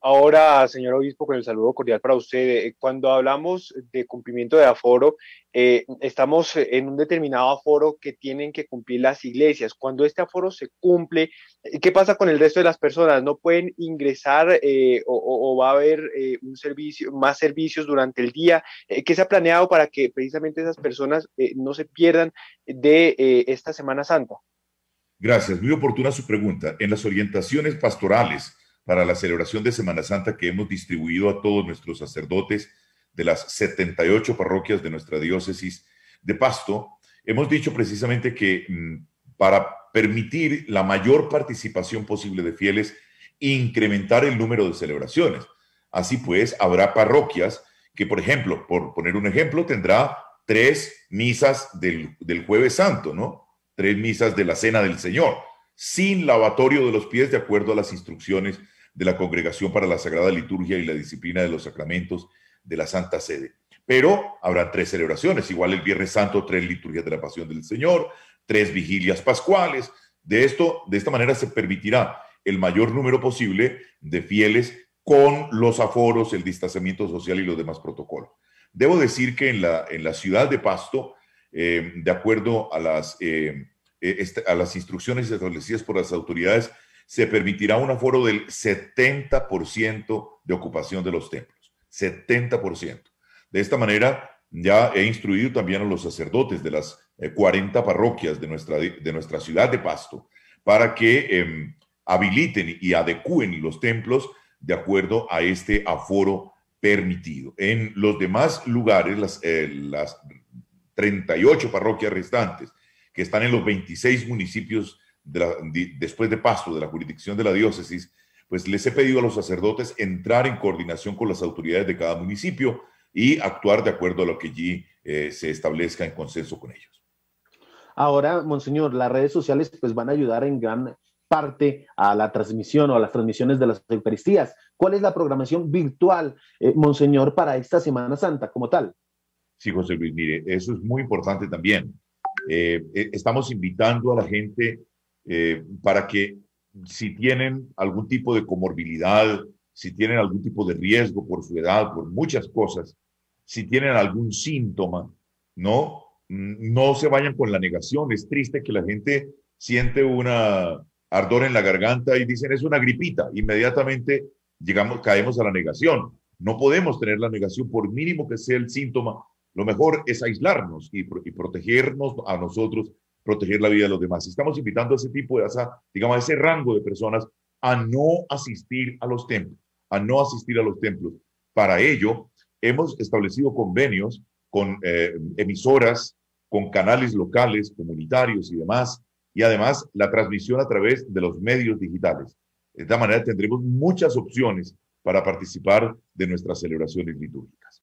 Ahora, señor obispo, con el saludo cordial para usted, eh, cuando hablamos de cumplimiento de aforo, eh, estamos eh, en un determinado aforo que tienen que cumplir las iglesias. Cuando este aforo se cumple, ¿qué pasa con el resto de las personas? ¿No pueden ingresar o, va a haber un servicio, más servicios durante el día? ¿Qué se ha planeado para que precisamente esas personas no se pierdan de esta Semana Santa? Gracias, muy oportuna su pregunta. En las orientaciones pastorales, para la celebración de Semana Santa que hemos distribuido a todos nuestros sacerdotes de las 78 parroquias de nuestra diócesis de Pasto, hemos dicho precisamente que mm, para permitir la mayor participación posible de fieles, incrementar el número de celebraciones. Así pues, habrá parroquias que, por ejemplo, por poner un ejemplo, tendrá tres misas del, del, jueves santo, ¿no? Tres misas de la cena del Señor, sin lavatorio de los pies de acuerdo a las instrucciones de la Congregación para la Sagrada Liturgia y la Disciplina de los Sacramentos de la Santa Sede. Pero habrá tres celebraciones, igual el Viernes Santo, tres liturgias de la Pasión del Señor, tres vigilias pascuales. De, esto, de esta manera se permitirá el mayor número posible de fieles con los aforos, el distanciamiento social y los demás protocolos. Debo decir que en la, en la ciudad de Pasto, eh, de acuerdo a las, eh, eh, a las instrucciones establecidas por las autoridades se permitirá un aforo del 70% de ocupación de los templos. 70%. De esta manera, ya he instruido también a los sacerdotes de las 40 eh, parroquias de nuestra, de nuestra ciudad de Pasto para que em, habiliten y adecúen los templos de acuerdo a este aforo permitido. En los demás lugares, las, eh, las 38 parroquias restantes que están en los 26 municipios después de paso de la jurisdicción de la diócesis, pues les he pedido a los sacerdotes entrar en coordinación con las autoridades de cada municipio y actuar de acuerdo a lo que allí eh, se establezca en consenso con ellos. Ahora, monseñor, las redes sociales pues van a ayudar en gran parte a la transmisión o a las transmisiones de las Eucaristías. ¿Cuál es la programación virtual, eh, monseñor, para esta Semana Santa como tal? Sí, José Luis, mire, eso es muy importante también. Eh, estamos invitando a la gente eh, para que si tienen algún tipo de comorbilidad, si tienen algún tipo de riesgo por su edad, por muchas cosas, si tienen algún síntoma, ¿no? Mm, no se vayan con la negación. Es triste que la gente siente una ardor en la garganta y dicen es una gripita. Inmediatamente llegamos, caemos a la negación. No podemos tener la negación por mínimo que sea el síntoma. Lo mejor es aislarnos y protegernos a nosotros proteger la vida de los demás. Estamos invitando a ese tipo de, digamos, a ese rango de personas a no asistir a los templos, a no asistir a los templos. Para ello, hemos establecido convenios con eh, emisoras, con canales locales, comunitarios y demás, y además la transmisión a través de los medios digitales. De esta manera tendremos muchas opciones para participar de nuestras celebraciones litúrgicas.